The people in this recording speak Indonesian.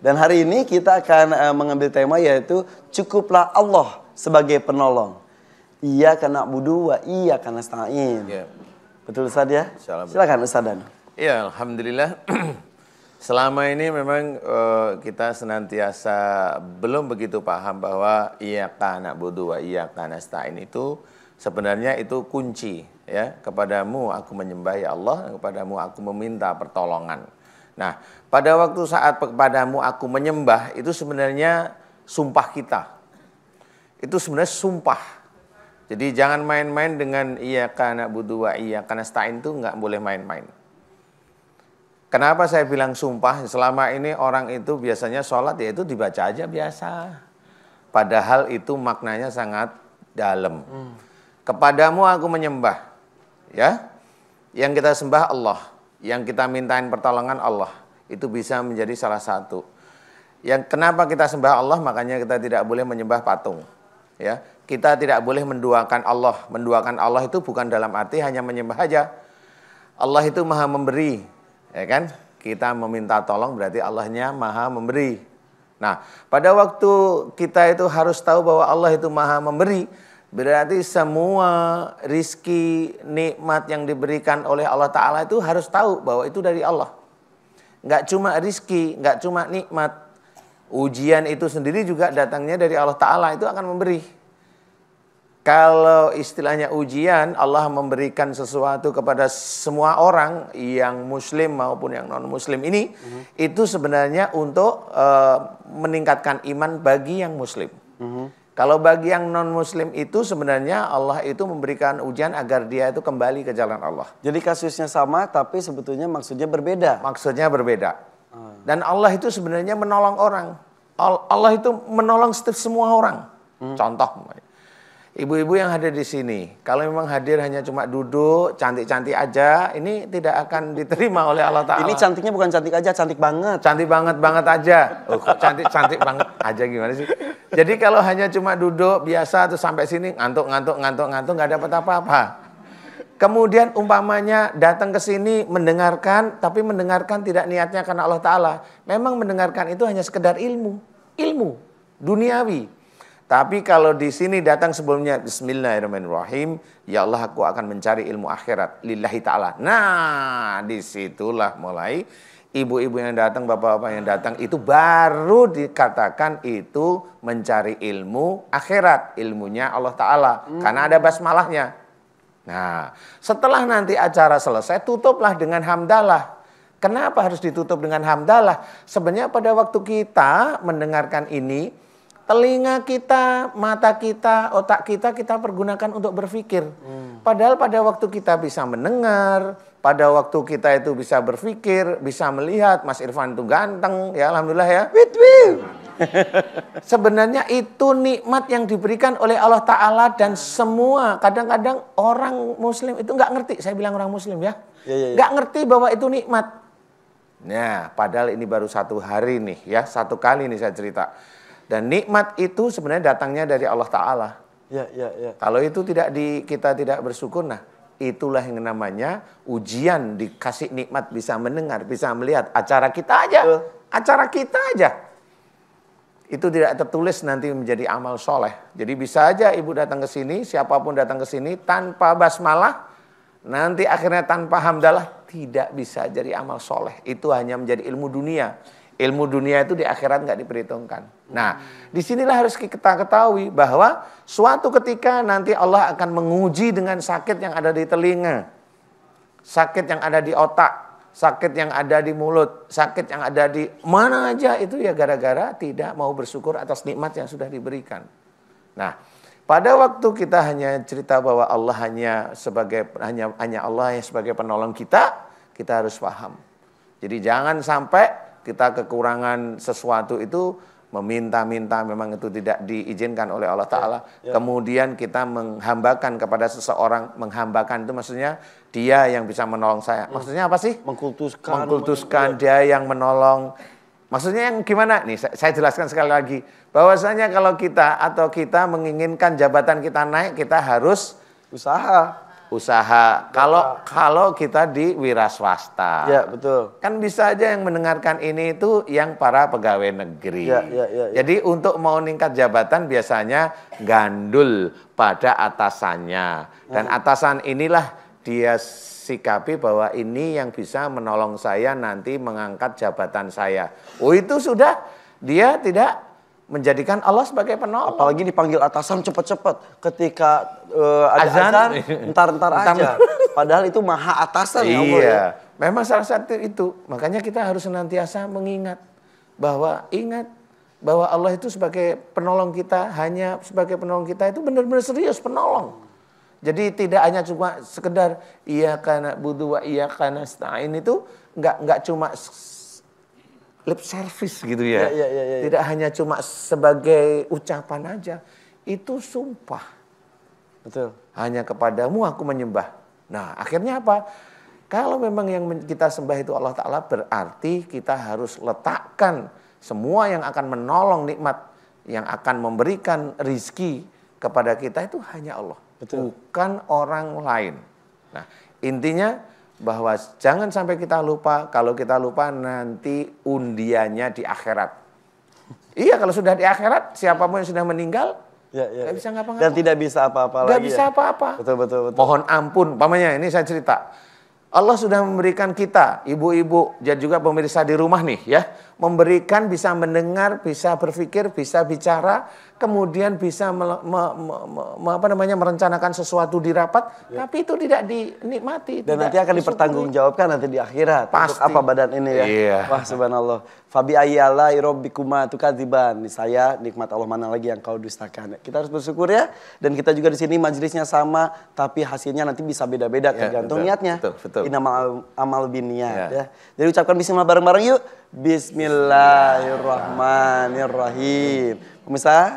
Dan hari ini kita akan uh, mengambil tema yaitu cukuplah Allah sebagai penolong. Ia karena budu wa iya karena setengah yeah. Betul Ustaz ya? Silakan Ustaz Dan. Iya, alhamdulillah. Selama ini memang uh, kita senantiasa belum begitu paham bahwa Ia karena budu wa iya karena stain itu sebenarnya itu kunci ya kepadamu aku menyembah ya Allah kepadamu aku meminta pertolongan Nah, pada waktu saat kepadamu aku menyembah itu sebenarnya sumpah kita. Itu sebenarnya sumpah. Jadi jangan main-main dengan iya karena butuh iya karena stain itu nggak boleh main-main. Kenapa saya bilang sumpah? Selama ini orang itu biasanya sholat ya itu dibaca aja biasa. Padahal itu maknanya sangat dalam. Hmm. Kepadamu aku menyembah. Ya. Yang kita sembah Allah yang kita mintain pertolongan Allah itu bisa menjadi salah satu. Yang kenapa kita sembah Allah makanya kita tidak boleh menyembah patung. Ya, kita tidak boleh menduakan Allah. Menduakan Allah itu bukan dalam arti hanya menyembah aja. Allah itu Maha memberi, ya kan? Kita meminta tolong berarti Allahnya Maha memberi. Nah, pada waktu kita itu harus tahu bahwa Allah itu Maha memberi Berarti semua rizki, nikmat yang diberikan oleh Allah Ta'ala itu harus tahu bahwa itu dari Allah. Nggak cuma rizki, nggak cuma nikmat. Ujian itu sendiri juga datangnya dari Allah Ta'ala itu akan memberi. Kalau istilahnya ujian, Allah memberikan sesuatu kepada semua orang yang muslim maupun yang non-muslim ini, mm -hmm. itu sebenarnya untuk uh, meningkatkan iman bagi yang muslim. Mm -hmm. Kalau bagi yang non muslim itu sebenarnya Allah itu memberikan ujian agar dia itu kembali ke jalan Allah. Jadi kasusnya sama tapi sebetulnya maksudnya berbeda. Maksudnya berbeda. Ah. Dan Allah itu sebenarnya menolong orang. Allah itu menolong setiap semua orang. Hmm. Contoh Ibu-ibu yang hadir di sini, kalau memang hadir hanya cuma duduk, cantik-cantik aja, ini tidak akan diterima oleh Allah Ta'ala. Ini cantiknya bukan cantik aja, cantik banget. Cantik banget, banget aja. Oh, cantik, cantik banget aja gimana sih? Jadi kalau hanya cuma duduk biasa atau sampai sini ngantuk ngantuk ngantuk ngantuk nggak dapat apa-apa. Kemudian umpamanya datang ke sini mendengarkan tapi mendengarkan tidak niatnya karena Allah taala. Memang mendengarkan itu hanya sekedar ilmu, ilmu duniawi. Tapi kalau di sini datang sebelumnya Bismillahirrahmanirrahim, ya Allah aku akan mencari ilmu akhirat lillahi taala. Nah, disitulah mulai ibu-ibu yang datang, bapak-bapak yang datang itu baru dikatakan itu mencari ilmu akhirat, ilmunya Allah Ta'ala. Hmm. Karena ada basmalahnya. Nah, setelah nanti acara selesai, tutuplah dengan hamdalah. Kenapa harus ditutup dengan hamdalah? Sebenarnya pada waktu kita mendengarkan ini, telinga kita, mata kita, otak kita kita pergunakan untuk berpikir. Hmm. Padahal pada waktu kita bisa mendengar, pada waktu kita itu bisa berpikir, bisa melihat Mas Irfan itu ganteng, ya alhamdulillah ya. Wit wit. Sebenarnya itu nikmat yang diberikan oleh Allah Taala dan hmm. semua. Kadang-kadang orang Muslim itu nggak ngerti. Saya bilang orang Muslim ya, nggak ya, ya, ya. ngerti bahwa itu nikmat. Nah, padahal ini baru satu hari nih ya, satu kali nih saya cerita. Dan nikmat itu sebenarnya datangnya dari Allah Ta'ala. Ya, ya, ya. Kalau itu tidak di, kita tidak bersyukur, nah itulah yang namanya ujian dikasih nikmat bisa mendengar, bisa melihat acara kita aja. Uh. Acara kita aja. Itu tidak tertulis nanti menjadi amal soleh. Jadi bisa aja ibu datang ke sini, siapapun datang ke sini tanpa basmalah, nanti akhirnya tanpa hamdalah tidak bisa jadi amal soleh. Itu hanya menjadi ilmu dunia Ilmu dunia itu di akhirat nggak diperhitungkan. Nah, disinilah harus kita ketahui bahwa suatu ketika nanti Allah akan menguji dengan sakit yang ada di telinga, sakit yang ada di otak, sakit yang ada di mulut, sakit yang ada di mana aja itu ya gara-gara tidak mau bersyukur atas nikmat yang sudah diberikan. Nah, pada waktu kita hanya cerita bahwa Allah hanya sebagai hanya hanya Allah yang sebagai penolong kita, kita harus paham. Jadi jangan sampai kita kekurangan sesuatu itu meminta-minta memang itu tidak diizinkan oleh Allah ya, Ta'ala. Ya, ya. Kemudian kita menghambakan kepada seseorang, menghambakan itu maksudnya dia yang bisa menolong saya. Hmm. Maksudnya apa sih? Mengkultuskan. Mengkultuskan iya. dia yang menolong. Maksudnya yang gimana? Nih saya jelaskan sekali lagi. Bahwasanya kalau kita atau kita menginginkan jabatan kita naik, kita harus usaha usaha. Kalau kalau kita di wira swasta, ya betul. Kan bisa aja yang mendengarkan ini itu yang para pegawai negeri. Ya, ya, ya, ya. Jadi untuk mau ningkat jabatan biasanya gandul pada atasannya dan hmm. atasan inilah dia sikapi bahwa ini yang bisa menolong saya nanti mengangkat jabatan saya. Oh itu sudah dia tidak menjadikan Allah sebagai penolong. Apalagi dipanggil atasan cepet-cepet ketika uh, ada azan, azan entar-entar aja. Padahal itu maha atasan ya iya. ya Allah. Memang salah satu itu. Makanya kita harus senantiasa mengingat bahwa ingat bahwa Allah itu sebagai penolong kita hanya sebagai penolong kita itu benar-benar serius penolong. Jadi tidak hanya cuma sekedar iya karena budu wa iya karena ini tuh nggak nggak cuma lip service gitu ya. ya. Ya, ya, ya, ya. Tidak hanya cuma sebagai ucapan aja, itu sumpah. Betul. Hanya kepadamu aku menyembah. Nah, akhirnya apa? Kalau memang yang kita sembah itu Allah Ta'ala berarti kita harus letakkan semua yang akan menolong nikmat, yang akan memberikan rizki kepada kita itu hanya Allah. Betul. Bukan orang lain. Nah intinya bahwa jangan sampai kita lupa, kalau kita lupa nanti undiannya di akhirat. Iya, kalau sudah di akhirat, siapapun yang sudah meninggal, ya, ya, gak ya. bisa ngapa-ngapa. Dan tidak bisa apa-apa lagi. Gak ya. bisa apa-apa. Ya. Betul, betul, betul. Mohon ampun, pamannya ini saya cerita. Allah sudah memberikan kita, ibu-ibu, dan juga pemirsa di rumah nih ya, memberikan, bisa mendengar, bisa berpikir, bisa bicara, kemudian bisa me, me, me, me, apa namanya merencanakan sesuatu di rapat, ya. tapi itu tidak dinikmati. Dan tidak nanti akan dipertanggungjawabkan nanti di akhirat. Pasti. Untuk apa badan ini ya? Iya. Wah subhanallah. Fabi ayyala irobikuma ya tukadiban. Saya nikmat Allah mana lagi yang kau dustakan. Kita harus bersyukur ya. Dan kita juga di sini majelisnya sama, tapi hasilnya nanti bisa beda-beda ya, tergantung betul, niatnya. Betul, betul. Inamal amal bin ya. ya. Jadi ucapkan bismillah bareng-bareng yuk. Bismillahirrahmanirrahim. Pemirsa,